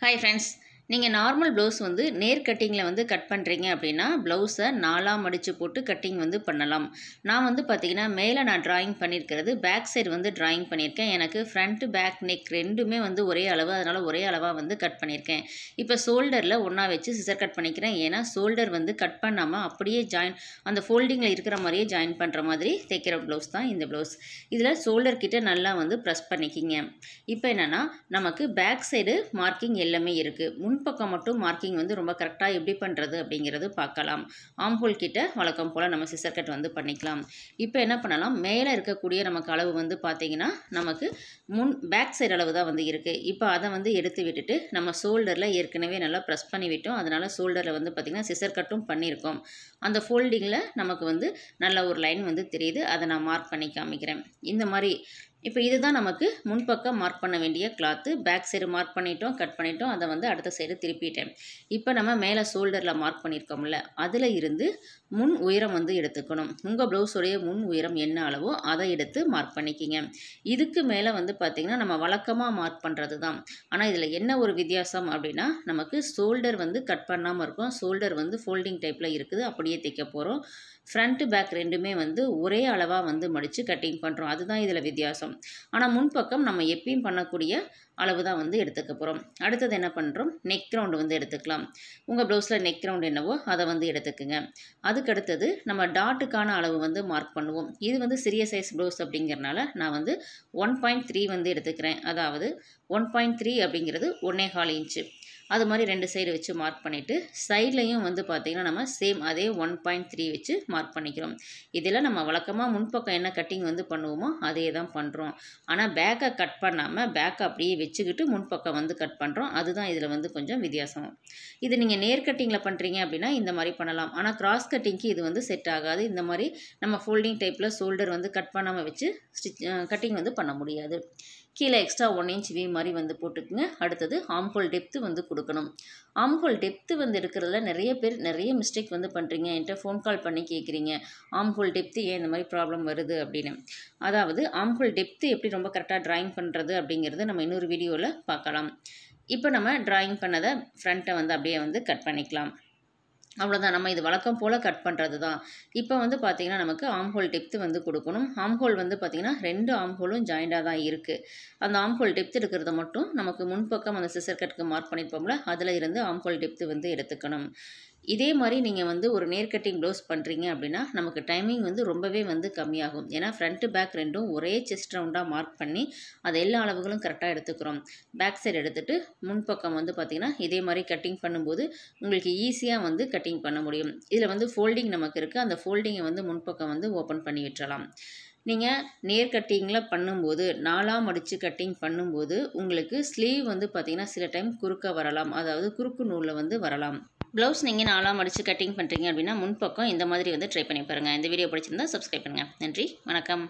Hi friends, நீங்கள் normal blouse வந்து நேர் கட்டிங்கில் வந்து கட் பண்ணுறீங்க அப்படின்னா ப்ளவுஸை நாலாம் மடித்து போட்டு கட்டிங் வந்து பண்ணலாம் நான் வந்து பார்த்திங்கன்னா மேலே நான் ட்ராயிங் பண்ணியிருக்கிறது பேக் சைடு வந்து ட்ராயிங் பண்ணியிருக்கேன் எனக்கு ஃப்ரண்ட்டு பேக் நெக் ரெண்டுமே வந்து ஒரே அளவு அதனால் ஒரே அளவாக வந்து கட் பண்ணியிருக்கேன் இப்போ ஷோல்டரில் ஒன்றா வச்சு சிசர் கட் பண்ணிக்கிறேன் ஏன்னா ஷோல்டர் வந்து கட் பண்ணாமல் அப்படியே ஜாயின் அந்த ஃபோல்டிங்கில் இருக்கிற மாதிரியே ஜாயின் பண்ணுற மாதிரி தைக்கிற ப்ளவுஸ் தான் இந்த ப்ளவுஸ் இதில் ஷோல்டர் கிட்டே நல்லா வந்து ப்ரெஸ் பண்ணிக்கிங்க இப்போ என்னென்னா நமக்கு பேக் சைடு மார்க்கிங் எல்லாமே இருக்குது முன் முன்பக்கம் மட்டும் மார்க்கிங் வந்து ரொம்ப கரெக்டாக எப்படி பண்ணுறது அப்படிங்கிறது பார்க்கலாம் ஆம்பூல் கிட்ட வழக்கம் போல் நம்ம சிசர் கட் வந்து பண்ணிக்கலாம் இப்போ என்ன பண்ணலாம் மேலே இருக்கக்கூடிய நமக்கு அளவு வந்து பார்த்திங்கன்னா நமக்கு முன் பேக் சைடு அளவு தான் வந்து இருக்குது இப்போ அதை வந்து எடுத்து விட்டுட்டு நம்ம ஷோல்டரில் ஏற்கனவே நல்லா ப்ரெஸ் பண்ணிவிட்டோம் அதனால் ஷோல்டரில் வந்து பார்த்திங்கன்னா சிசர் கட்டும் பண்ணியிருக்கோம் அந்த ஃபோல்டிங்கில் நமக்கு வந்து நல்ல ஒரு லைன் வந்து தெரியுது அதை நான் மார்க் பண்ணி காமிக்கிறேன் இந்த மாதிரி இப்போ இதுதான் நமக்கு முன்பக்கம் மார்க் பண்ண வேண்டிய கிளாத்து பேக் சைடு மார்க் பண்ணிட்டோம் கட் பண்ணிட்டோம் அதை வந்து அடுத்த சைடு திருப்பிட்டேன் இப்போ நம்ம மேலே ஷோல்டரில் மார்க் பண்ணியிருக்கோம்ல அதில் இருந்து முன் உயரம் வந்து எடுத்துக்கணும் உங்கள் ப்ளவுஸுடைய முன் உயரம் என்ன அளவோ அதை எடுத்து மார்க் பண்ணிக்கிங்க இதுக்கு மேலே வந்து பார்த்திங்கன்னா நம்ம வழக்கமாக மார்க் பண்ணுறது தான் ஆனால் இதில் என்ன ஒரு வித்தியாசம் அப்படின்னா நமக்கு ஷோல்டர் வந்து கட் பண்ணாமல் இருக்கும் ஷோல்டர் வந்து ஃபோல்டிங் டைப்பில் இருக்குது அப்படியே தைக்க போகிறோம் ஃப்ரண்ட்டு பேக் ரெண்டுமே வந்து ஒரே அளவாக வந்து மடித்து கட்டிங் பண்ணுறோம் அதுதான் இதில் வித்தியாசம் எடுத்துட்டோம் ஆனால் முன்பக்கம் நம்ம எப்பயும் பண்ணக்கூடிய அளவு தான் வந்து எடுத்துக்க போகிறோம் அடுத்தது என்ன பண்ணுறோம் நெக் ரவுண்டு வந்து எடுத்துக்கலாம் உங்கள் ப்ளவுஸில் நெக் ரவுண்டு என்னவோ அதை வந்து எடுத்துக்குங்க அதுக்கடுத்தது நம்ம டாட்டுக்கான அளவு வந்து மார்க் பண்ணுவோம் இது வந்து சிறிய சைஸ் ப்ளவுஸ் அப்படிங்கிறனால நான் வந்து ஒன் பாயிண்ட் த்ரீ வந்து எடுத்துக்கிறேன் அதாவது ஒன் பாயிண்ட் த்ரீ அப்படிங்கிறது ஒன்னே கால் இன்ச்சு அது மாதிரி ரெண்டு சைடு வச்சு மார்க் பண்ணிவிட்டு சைட்லையும் வந்து பார்த்திங்கன்னா நம்ம சேம் அதே ஒன் பாயிண்ட் த்ரீ வச்சு மார்க் பண்ணிக்கிறோம் இதில் நம்ம வழக்கமாக முன்பக்கம் என்ன கட்டிங் வந்து பண்ணுவோமோ அதே தான் பண்ணுறோம் ஆனால் பேக்கை கட் பண்ணாமல் பேக்கை அப்படியே வச்சுக்கிட்டு முன்பக்கம் வந்து கட் பண்ணுறோம் அதுதான் இதில் வந்து கொஞ்சம் வித்தியாசம் இது நீங்கள் நேர் கட்டிங்கில் பண்ணுறீங்க அப்படின்னா இந்த மாதிரி பண்ணலாம் ஆனால் கிராஸ் கட்டிங்க்கு இது வந்து செட் ஆகாது இந்த மாதிரி நம்ம ஃபோல்டிங் டைப்பில் ஷோல்டர் வந்து கட் பண்ணாமல் வச்சு ஸ்டிச் கட்டிங் வந்து பண்ண முடியாது கீழே எக்ஸ்ட்ரா ஒன் இன்ச் வி மாதிரி வந்து போட்டுக்குங்க அடுத்தது ஆம்கோல் டெப்த்து வந்து கொடுக்கணும் ஆம்கோல் டெப்த்து வந்து இருக்கிறதுல நிறைய பேர் நிறைய மிஸ்டேக் வந்து பண்ணுறீங்க என்கிட்ட ஃபோன் கால் பண்ணி கேட்குறீங்க ஆம்கோல் டெப்த்து ஏன் இந்த மாதிரி ப்ராப்ளம் வருது அப்படின்னு அதாவது ஆம்ஹோல் டெப்த்து எப்படி ரொம்ப கரெக்டாக ட்ராயிங் பண்ணுறது அப்படிங்கிறது நம்ம இன்னொரு வீடியோவில் பார்க்கலாம் இப்போ நம்ம ட்ராயிங் பண்ணதை ஃப்ரண்ட்டை வந்து அப்படியே வந்து கட் பண்ணிக்கலாம் அவ்வளோதான் நம்ம இது வழக்கம் போல் கட் பண்ணுறது தான் இப்போ வந்து பார்த்திங்கன்னா நமக்கு ஆம்ஹோல் டெப்த்து வந்து கொடுக்கணும் ஆம்ஹோல் வந்து பார்த்திங்கன்னா ரெண்டு ஆம்ஹோலும் ஜாயிண்டாக தான் இருக்குது அந்த ஆம்ஹோல் டெப்த் இருக்கிறத மட்டும் நமக்கு முன்பக்கம் அந்த சிசர் கட்டுக்கு மார்க் பண்ணியிருப்போம்ல அதில் இருந்து ஆம்ஹோல் டெப்த்து வந்து எடுத்துக்கணும் இதே மாதிரி நீங்கள் வந்து ஒரு நேர் கட்டிங் ப்ளவுஸ் பண்ணுறீங்க அப்படின்னா நமக்கு டைமிங் வந்து ரொம்பவே வந்து கம்மியாகும் ஏன்னா ஃப்ரண்ட்டு பேக் ரெண்டும் ஒரே செஸ்ட் ரவுண்டாக மார்க் பண்ணி அதை எல்லா அளவுகளும் கரெக்டாக எடுத்துக்கிறோம் பேக் சைடு எடுத்துகிட்டு முன்பக்கம் வந்து பார்த்திங்கன்னா இதே மாதிரி கட்டிங் பண்ணும்போது உங்களுக்கு ஈஸியாக வந்து கட்டிங் பண்ண முடியும் இதில் வந்து ஃபோல்டிங் நமக்கு இருக்குது அந்த ஃபோல்டிங்கை வந்து முன்பக்கம் வந்து ஓப்பன் பண்ணி விட்டுறலாம் நீங்கள் நேர் கட்டிங்கில் பண்ணும்போது நாலாம் மடித்து கட்டிங் பண்ணும்போது உங்களுக்கு ஸ்லீவ் வந்து பார்த்தீங்கன்னா சில டைம் குறுக்க வரலாம் அதாவது குறுக்கு நூலில் வந்து வரலாம் ப்ளவுஸ் நீங்கள் நாலாம் மடித்து கட்டிங் பண்ணுறீங்க அப்படின்னா முன்பக்கம் இந்த மாதிரி வந்து ட்ரை பண்ணி பாருங்கள் இந்த வீடியோ பிடிச்சிருந்தா சப்ஸ்கிரைப் பண்ணுங்கள் நன்றி வணக்கம்